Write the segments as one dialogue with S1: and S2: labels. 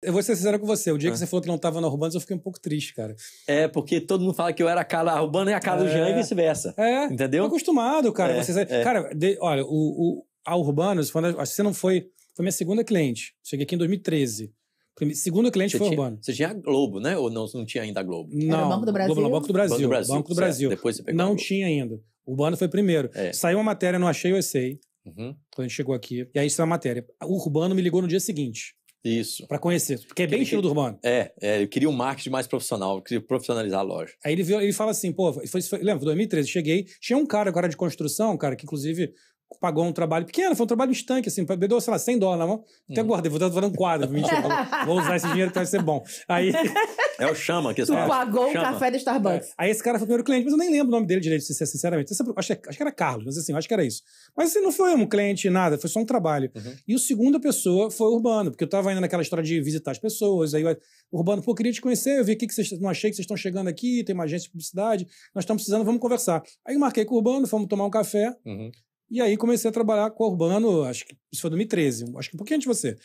S1: Eu vou ser sincero com você. O dia é. que ah. você falou que não estava na Urbanos, eu fiquei um pouco triste, cara.
S2: É, porque todo mundo fala que eu era a cara da Urbanos e é a cara é. do Jean e vice-versa. É. Entendeu? Tô acostumado, cara. É. Você... É. Cara, de... olha, o,
S1: o, a Urbanos, quando... você não foi... Foi minha segunda cliente. Cheguei aqui em 2013. Primeiro, segundo cliente você foi tinha, Urbano.
S2: Você tinha a Globo, né? Ou não, não tinha ainda a Globo? Não. Era Banco do Brasil. Globo, não, Banco do Brasil. Banco do Brasil. Banco do Brasil. Depois você pegou
S1: não tinha ainda. Urbano foi primeiro. É. Saiu uma matéria não Achei eu uhum. quando a gente chegou aqui. E aí saiu a matéria. O Urbano me ligou no dia seguinte. Isso. Para conhecer,
S2: porque é bem estilo do urbano. É, é, eu queria um marketing mais profissional, eu queria profissionalizar a loja.
S1: Aí ele, viu, ele fala assim, pô, foi, foi, lembra, 2013, cheguei, tinha um cara, agora de construção, cara que inclusive pagou um trabalho pequeno, foi um trabalho estanque, assim, me deu, sei lá, 100 dólares na né? mão, até hum. guardei, vou dar um quadro, mentira, vou usar esse dinheiro que vai ser bom. Aí... É o Chama que Tu pagou o café da Starbucks. É. Aí esse cara foi o primeiro cliente, mas eu nem lembro o nome dele direito, sinceramente. É acho, é, acho que era Carlos, mas assim, acho que era isso. Mas assim, não foi um cliente, nada, foi só um trabalho. Uhum. E o segunda pessoa foi o Urbano, porque eu tava indo naquela história de visitar as pessoas, aí o Urbano, pô, queria te conhecer, eu vi aqui que vocês, não achei que vocês estão chegando aqui, tem uma agência de publicidade, nós estamos precisando, vamos conversar. Aí eu marquei com o Urbano, fomos tomar um café, uhum. E aí comecei a trabalhar com a Urbano, acho que isso foi 2013, acho que um pouquinho antes de você.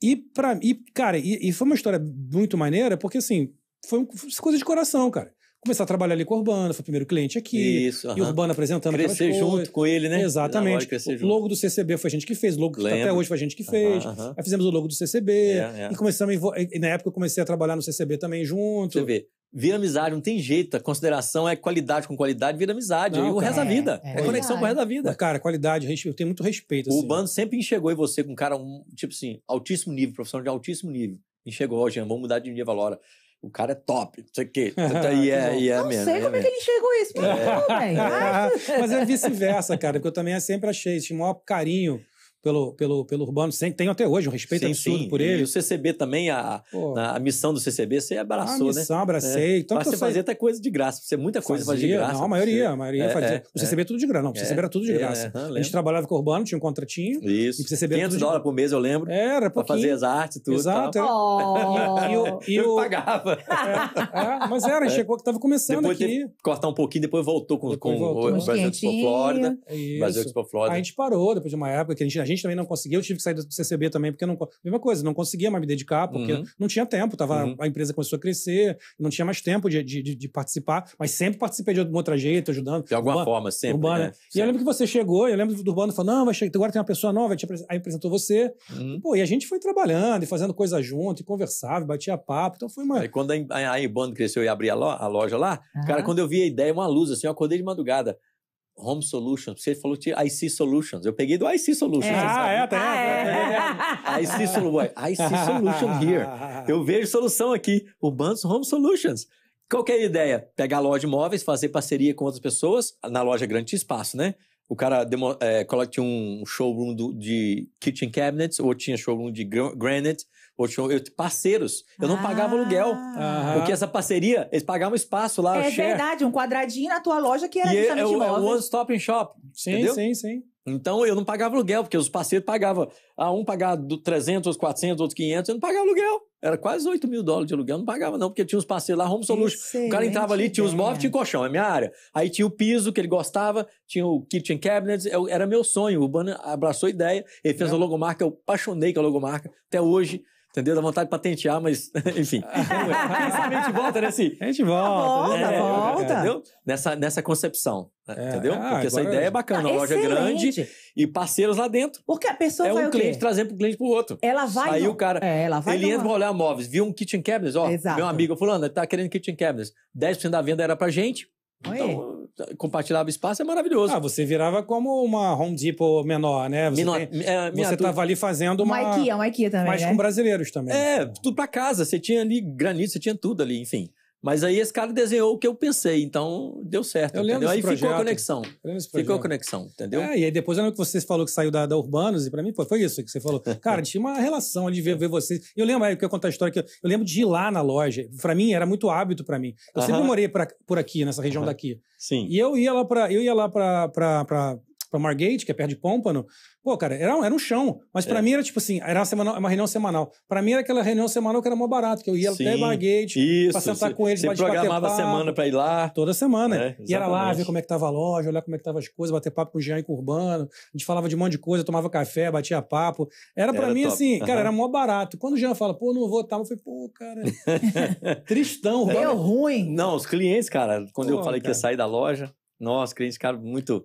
S1: E, pra, e cara, e, e foi uma história muito maneira, porque assim, foi, um, foi coisa de coração, cara começar a trabalhar ali com a Urbana, foi o primeiro cliente aqui. Isso, e o Urbana apresentando Crescer junto com ele, né? Exatamente. O logo do CCB foi a gente que fez, o logo que tá até hoje foi a gente que fez. Aí fizemos o logo do CCB. É, é. E começamos, e na época eu comecei a trabalhar no CCB também junto. Você vê,
S2: vira amizade, não tem jeito. A consideração é qualidade com qualidade, vira amizade. Não, e o resto da é, vida. É, é conexão é. com o resto da vida. Mas, cara, qualidade, eu tenho muito respeito. Assim. O bando sempre enxergou em você com um cara, um, tipo assim, altíssimo nível, profissional de altíssimo nível. Enxergou, ó, Jean, vamos mudar de nível agora. O cara é top, não sei o quê. Então, é, e é, não sei é como é que
S1: ele enxergou isso, mas é. não, Mas é vice-versa, cara, porque eu também sempre achei, tinha
S2: maior carinho pelo, pelo, pelo Urbano. tenho tem até hoje um respeito sim, absurdo sim. por ele. E o CCB também, a, a missão do CCB, você abraçou, a ah, né? missão, né? abracei. É. Então, então você fazia até coisa de graça, você muita coisa fazia, fazia de graça. Não, a maioria, a maioria é, fazia. É, o CCB é.
S1: tudo de graça. Não, o CCB era tudo de é. é, graça. a gente trabalhava com o Urbano, tinha um contratinho.
S2: Isso. E o CCB 500 dólares por mês, eu lembro. Era, Pra fazer as artes, tudo. Exato. Oh. E, e, eu, eu pagava. É,
S1: mas era, chegou que tava começando depois
S2: aqui. cortar um pouquinho, depois voltou com, com, o Brasil Expo Flórida. Brasil Expo Flórida. A gente
S1: parou, depois de uma época que a gente gente também não conseguia. Eu tive que sair do CCB também, porque não. Mesma coisa, não conseguia mais me dedicar, porque uhum. não tinha tempo. Tava, uhum. A empresa começou a crescer, não tinha mais tempo de, de, de participar, mas sempre participei de algum outro jeito, ajudando. De
S2: alguma forma, sempre. Né?
S1: E eu lembro que você chegou, eu lembro do Urbano falando: não, mas agora tem uma pessoa nova, aí apresentou você. Uhum. E, pô, e a gente foi trabalhando e fazendo coisa junto, e conversava, e batia papo. Então foi uma. Aí
S2: quando a, Urbano cresceu e abri a, a loja lá, cara, quando eu vi a ideia, uma luz, assim, eu acordei de madrugada. Home Solutions, você falou de IC Solutions. Eu peguei do IC Solutions. É, ah, é, tá. Ah, é. IC, solu IC Solution here. Eu vejo solução aqui. O Bantos Home Solutions. Qual que é a ideia? Pegar a loja de imóveis, fazer parceria com outras pessoas. Na loja é grande de espaço, né? o cara demo, é, tinha um showroom do, de kitchen cabinets, ou tinha showroom de granite, outro show, eu, parceiros. Eu não ah, pagava aluguel. Ah, porque essa parceria, eles pagavam espaço lá. É share. verdade,
S1: um quadradinho na tua loja que era e é, justamente é, é, é, o One
S2: Stop and Shop. Sim, entendeu? sim, sim. Então eu não pagava aluguel, porque os parceiros pagavam. Ah, um pagava 300, 400, outros 500, eu não pagava aluguel. Era quase 8 mil dólares de aluguel, eu não pagava não, porque tinha os parceiros lá, Home Solution. Excelente o cara entrava ali, tinha os móveis, tinha colchão, é minha área. Aí tinha o piso que ele gostava, tinha o kitchen cabinets, é era meu sonho. O Urbano abraçou a ideia, ele fez é. a logomarca, eu apaixonei com a logomarca. Até hoje, Entendeu? Dá vontade de patentear, mas enfim. a gente volta nesse. Né, a gente volta. Volta, né? volta. É, é, é, entendeu? Nessa, nessa concepção. Né? É, entendeu? Ah, Porque essa ideia é bacana. uma loja grande e parceiros lá dentro. Porque a pessoa é vai um cliente trazendo o cliente pro outro. Ela vai. Aí no... o cara. É, ela vai ele entra pra olhar móveis, viu um kitchen cabinet, ó. Exato. Meu amigo falando, ele tá querendo kitchen cabinet. 10% da venda era pra gente. Então, compartilhava espaço, é maravilhoso. Ah, você virava como uma Home Depot menor, né? Você, menor, tem, é, você tava ali fazendo uma... Uma IKEA,
S1: uma IKEA também, Mas né? com
S2: brasileiros também. É, tudo pra casa. Você tinha ali granito, você tinha tudo ali, enfim. Mas aí esse cara desenhou o que eu pensei, então deu certo. Eu lembro aí projeto, ficou a conexão. Ficou a conexão, entendeu? É,
S1: e aí depois eu o que você falou que saiu da, da Urbanos, e pra mim pô, foi isso que você falou. Cara, tinha uma relação de ver, ver vocês. Eu lembro, aí que eu contar a história que eu, eu, lembro de ir lá na loja. Pra mim era muito hábito para mim. Eu uh -huh. sempre morei pra, por aqui, nessa região uh -huh. daqui. Sim. E eu ia lá para, eu ia lá para, pra para Margate, que é perto de Pompano. Pô, cara, era, era um chão. Mas para é. mim era tipo assim, era uma, uma reunião semanal. Para mim era aquela reunião semanal que era mó barato, que eu ia Sim, até Margate para sentar com eles, Você programava a semana
S2: para ir lá. Toda semana. É, e era lá, ver como
S1: é que tava a loja, olhar como é que tava as coisas, bater papo com o Jean e com o Urbano. A gente falava de um monte de coisa, tomava café, batia papo. Era para mim top. assim, uhum. cara, era mó barato. Quando o Jean fala, pô, não vou estar, eu falei, pô, cara,
S2: tristão. Deu ruim. Não, os clientes, cara, quando pô, eu falei cara. que ia sair da loja, nossa, clientes ficaram muito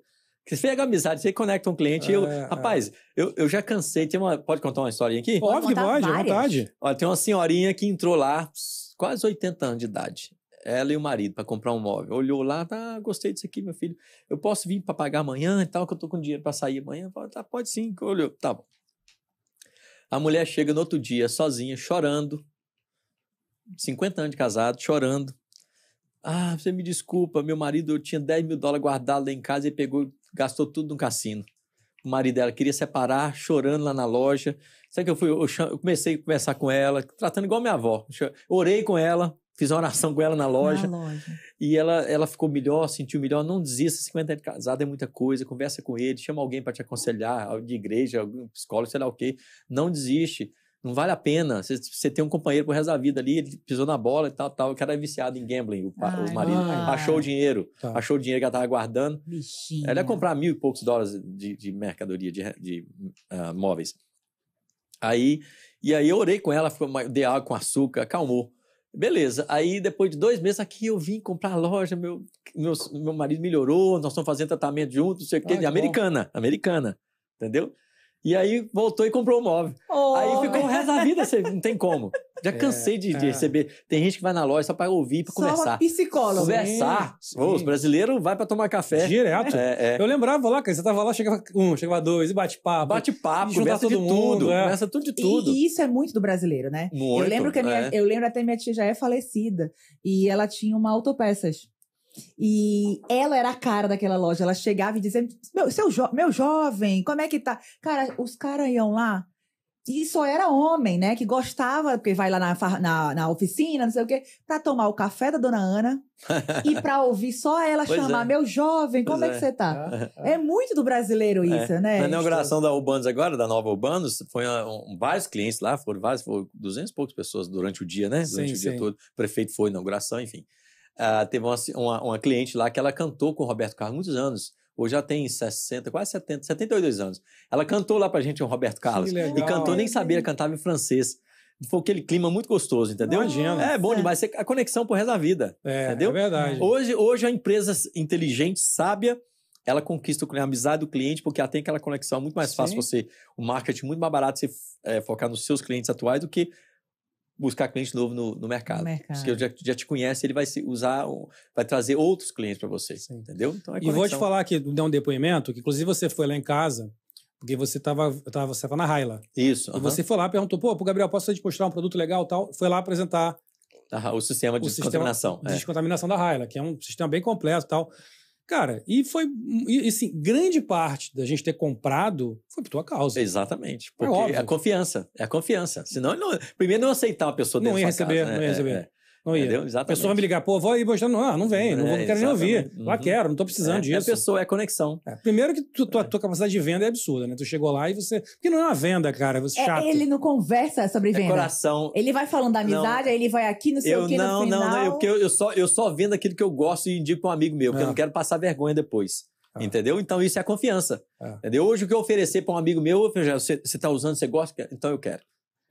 S2: você pega amizade, você conecta um cliente. É, eu, é. rapaz, é. eu, eu já cansei. Tem uma, pode contar uma historinha aqui? Pode pode, à vontade. Olha, tem uma senhorinha que entrou lá, quase 80 anos de idade. Ela e o marido para comprar um móvel. Olhou lá, tá, gostei disso aqui, meu filho. Eu posso vir para pagar amanhã e tal, que eu tô com dinheiro para sair amanhã. tá, pode sim. Olhou, tá bom. A mulher chega no outro dia, sozinha, chorando. 50 anos de casado, chorando. Ah, você me desculpa, meu marido, eu tinha 10 mil dólares guardado lá em casa e pegou gastou tudo no cassino. O marido dela queria separar, chorando lá na loja. Sabe que eu fui, eu comecei a conversar com ela, tratando igual minha avó. orei com ela, fiz uma oração com ela na loja. Na loja. E ela, ela ficou melhor, sentiu melhor. Não desista, 50 anos de casado é muita coisa. Conversa com ele, chama alguém para te aconselhar, de igreja, algum psicólogo, sei lá o quê. Não desiste. Não vale a pena. Você, você tem um companheiro pro resto da vida ali, ele pisou na bola e tal, tal. O cara é viciado em gambling, o, o marido. Ah, achou o dinheiro. Tá. Achou o dinheiro que ela tava guardando. Bichinha. Ela ia comprar mil e poucos dólares de, de mercadoria, de, de uh, móveis. Aí, e aí eu orei com ela, dei água com açúcar, acalmou. Beleza. Aí, depois de dois meses, aqui eu vim comprar a loja, meu, meu, meu marido melhorou, nós estamos fazendo tratamento juntos, não sei o quê. Ah, americana, bom. americana. Entendeu? E aí voltou e comprou o um móvel. Oh. Aí ficou o resto da vida, não tem como. Já é, cansei é, de, de é. receber. Tem gente que vai na loja só para ouvir, para conversar. Uma psicóloga. Conversar. Sim. Oh, os brasileiros vai para tomar café. Direto. É, é. Eu lembrava lá, você tava lá, chegava um, chegava dois, e bate papo. Bate papo, conversa todo de mundo, tudo. É. Conversa tudo de tudo.
S1: E, e, isso é muito do brasileiro, né? Muito, eu lembro que minha, eu lembro até minha tia já é falecida e ela tinha uma autopeças. E ela era a cara daquela loja. Ela chegava e dizia: Meu, seu jo meu jovem, como é que tá? Cara, os caras iam lá. E só era homem, né? Que gostava, porque vai lá na, na, na oficina, não sei o quê, pra tomar o café da dona Ana e pra ouvir só ela pois chamar: é. Meu jovem, como é que você tá? É. é, é muito do brasileiro é. isso, né? Na
S2: inauguração da Urbanos agora, da nova Urbanos, foi um, vários clientes lá, foram vários, foram 200 e poucas pessoas durante o dia, né? Durante sim, o dia sim. todo. O prefeito foi inauguração, enfim. Ah, teve uma, uma, uma, cliente lá que ela cantou com o Roberto Carlos muitos anos. Hoje já tem 60, quase 70, 72 anos. Ela cantou lá pra gente o Roberto Carlos. E cantou, nem sabia, cantava em francês foi aquele clima muito gostoso, entendeu? Imagina. É bom é. demais. A conexão por resto da vida. É, é entendeu? é verdade. Hoje, hoje a empresa inteligente, sábia, ela conquista a amizade do cliente, porque ela tem aquela conexão é muito mais Sim. fácil você. O marketing muito mais barato você é, focar nos seus clientes atuais do que buscar cliente novo no, no mercado. Porque já, já te conhece, ele vai usar, vai trazer outros clientes para você, Sim. entendeu? Então, é e vou te falar
S1: aqui, dar um depoimento, que inclusive você foi lá em casa, porque você estava tava, você tava na Raila.
S2: Isso. E uh -huh. você foi
S1: lá e perguntou, pô, Gabriel, posso te mostrar um produto legal tal? Foi lá apresentar. Ah, o sistema de o é. descontaminação. Sistema de descontaminação é. da Raila, que é um sistema bem completo tal. Cara, e foi, e, assim, grande parte da gente ter comprado
S2: foi por tua causa. Exatamente. Porque é, óbvio. a confiança. É a confiança. Senão, não, primeiro não aceitar a pessoa dentro Não ia receber, casa, né? não ia é, receber. É. Não ia. Entendeu? Exatamente. A pessoa vai
S1: me ligar, pô, vou aí mostrando. Ah, não vem, não, vou, não é, quero nem ouvir. Uhum. quero, não tô precisando é, disso. É a
S2: pessoa, é a conexão. É.
S1: Primeiro que tu, tua, é. tua capacidade de venda é absurda, né?
S2: Tu chegou lá e você. Porque não é uma venda, cara. Você é, é chato. Ele
S1: não conversa sobre venda. É
S2: coração.
S1: Ele vai falando da amizade, não. aí ele vai aqui, não sei eu, o que. Não, no final. não, não. Eu, porque
S2: eu, eu, só, eu só vendo aquilo que eu gosto e indico pra um amigo meu, porque eu não quero passar vergonha depois. Ah. Entendeu? Então isso é a confiança. Ah. Entendeu? Hoje o que eu oferecer para um amigo meu, você está usando, você gosta, então eu quero.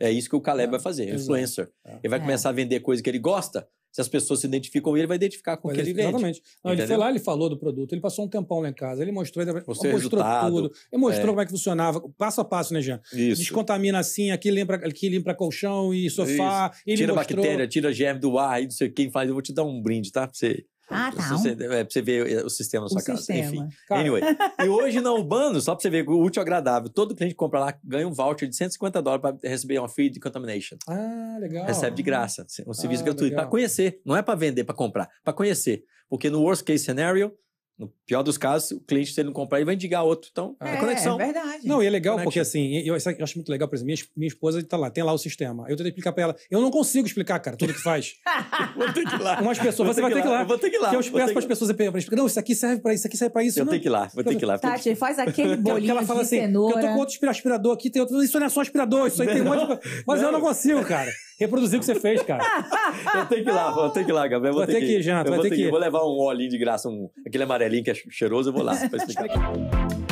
S2: É isso que o Caleb é, vai fazer, é influencer. É. Ele vai é. começar a vender coisa que ele gosta. Se as pessoas se identificam, ele vai identificar com o que ele vende. Exatamente. Não, ele foi lá, ele
S1: falou do produto, ele passou um tempão lá em casa, ele mostrou, ele mostrou resultado. tudo, ele mostrou é. como é que funcionava, passo a passo, né, Jean? Isso. Descontamina assim, aqui limpa, aqui limpa colchão e sofá. tira mostrou... bactéria,
S2: tira germe do ar, e não sei quem faz. Eu vou te dar um brinde, tá? Pra você ah, tá. Você, é, pra você ver eh, o sistema da sua o casa. Sistema. Enfim. Cara. Anyway. e hoje na Urbano, só pra você ver o útil agradável, todo cliente que compra lá ganha um voucher de 150 dólares para receber uma free decontamination.
S1: Ah, legal. Recebe
S2: de graça, assim, um serviço ah, gratuito. Para conhecer, não é para vender, é para comprar, para conhecer. Porque no worst case scenario, no pior dos casos, o cliente, se ele não comprar, ele vai indicar outro. Então, é,
S1: é conexão. É verdade. Não, e é legal conexão. porque, assim, eu, eu, acho muito legal, por exemplo, minha, minha esposa está lá, tem lá o sistema. Eu tentei explicar para ela. Eu não consigo explicar, cara, tudo que faz. vou ter que ir lá. Umas pessoas, vou você vai ter que ir lá. Vou ter que ir lá. Porque eu peço as pessoas para explicar. Não, isso aqui serve para isso, isso aqui serve para isso. Eu não. tenho que ir lá, vou ter que ir lá. Tati, faz aquele bolinho que ela fala assim, cenoura. Eu tô com outro aspirador aqui, tem outro... Isso não é só aspirador, isso aí tem um monte de... Mas eu não consigo, cara reproduzir o que você fez, cara.
S2: eu tenho que ir lá, eu tenho que ir lá, Gabriel. Vai ter, ter que ir, Jean, vai ter que ir. Vou levar um olhinho de graça, um, aquele amarelinho que é cheiroso, eu vou lá. explicar.